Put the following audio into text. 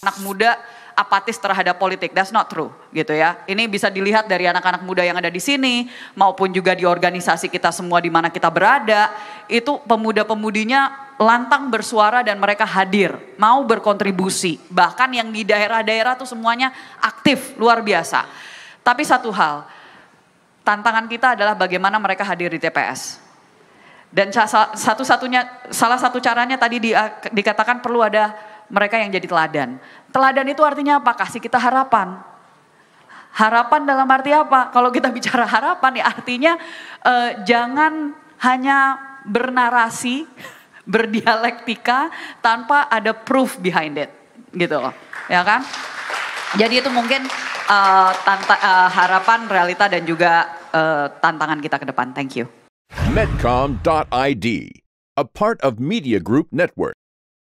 anak muda apatis terhadap politik. That's not true, gitu ya. Ini bisa dilihat dari anak-anak muda yang ada di sini maupun juga di organisasi kita semua di mana kita berada, itu pemuda-pemudinya lantang bersuara dan mereka hadir, mau berkontribusi. Bahkan yang di daerah-daerah tuh semuanya aktif, luar biasa. Tapi satu hal, tantangan kita adalah bagaimana mereka hadir di TPS. Dan satu-satunya salah satu caranya tadi di, dikatakan perlu ada mereka yang jadi teladan. Teladan itu artinya apa? Kasih kita harapan. Harapan dalam arti apa? Kalau kita bicara harapan ya artinya eh, jangan hanya bernarasi, berdialektika tanpa ada proof behind it gitu loh. Ya kan? Jadi itu mungkin uh, tanta, uh, harapan, realita dan juga uh, tantangan kita ke depan. Thank you. Medcom.id, a part of Media Group Network.